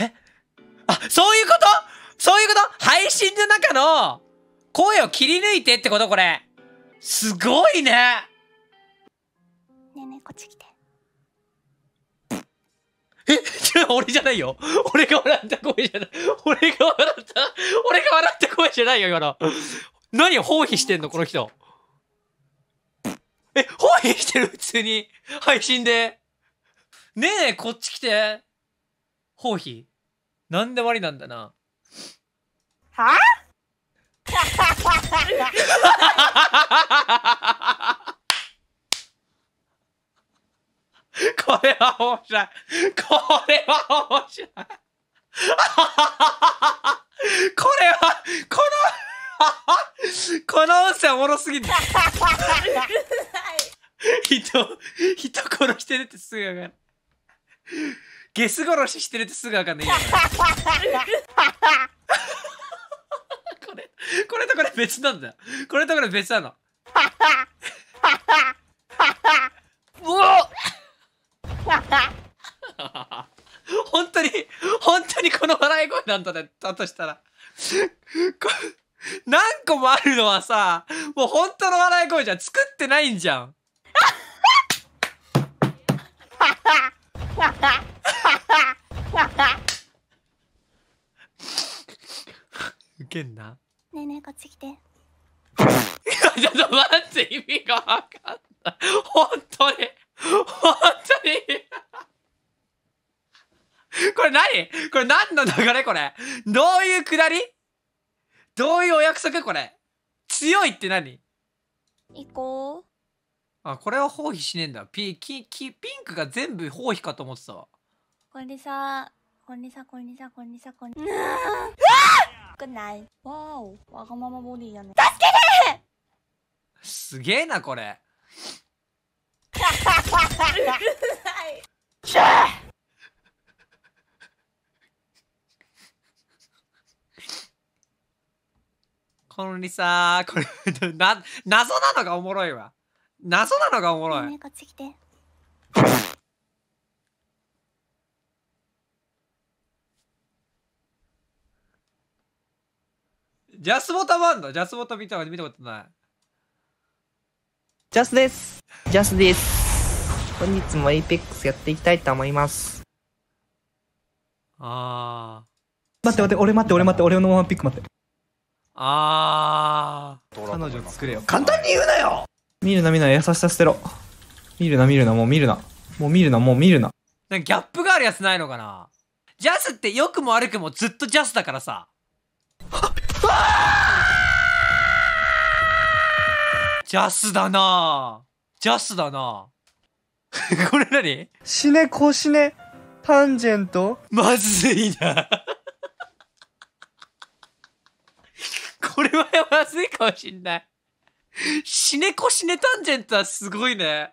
えあ、そういうことそういうこと配信の中の声を切り抜いてってことこれ。すごいねねえねえ、こっち来て。え 俺じゃないよ。俺が笑った声じゃない。俺が笑った、俺が笑った声じゃないよ、今の。何を放棄してんの、この人。え、放棄してる普通に。配信で。ねえこっち来て。うひ。なんでもありなんだな。はあ これは面白い。これは面白い。これは、この この音声おもろすぎる。人、人殺してるってすぐやから。ゲス殺ししてるってすぐ分かんない。これ、これとこれ別なんだこれとこれ別なの。うお 本当に、本当にこの笑い声なんだね。だとしたら。何個もあるのはさ、もう本当の笑い声じゃん。作ってないんじゃん。ウケんな。ねえねえ、こっち来て。ちょっと待って、意味がわかんない。本当に。本当に。これ何これ何の流れこれ。どういうくだりどういうお約束これ。強いって何行こう。あ、これは包皮しねえんだ。ピキキピンクが全部包皮かと思ってたわ。これさ、これさ、これさ、これさ、これ。くないわおわがままボディやね助けてすげえなこれうるさいこのりさこれな謎なのがおもろいわ謎なのがおもろい、ね、こっち来てジャスボタもあんのジャスボタ見た見たことない。ジャスです。ジャスです。本日もエイペックスやっていきたいと思います。あー。待って待って、俺待って、俺待って、俺のワンピック待って。あー。彼女作れよ。簡単に言うなよ見るな見るな、優しさ捨てろ。見るな見るな、もう見るな。もう見るな、もう見るな。ギャップがあるやつないのかなジャスって良くも悪くもずっとジャスだからさ。ジャスだなジャスだな これ何死ね、こしね、タンジェントまずいなこれはまずいかもしんない。死ねこしねタンジェントはすごいね。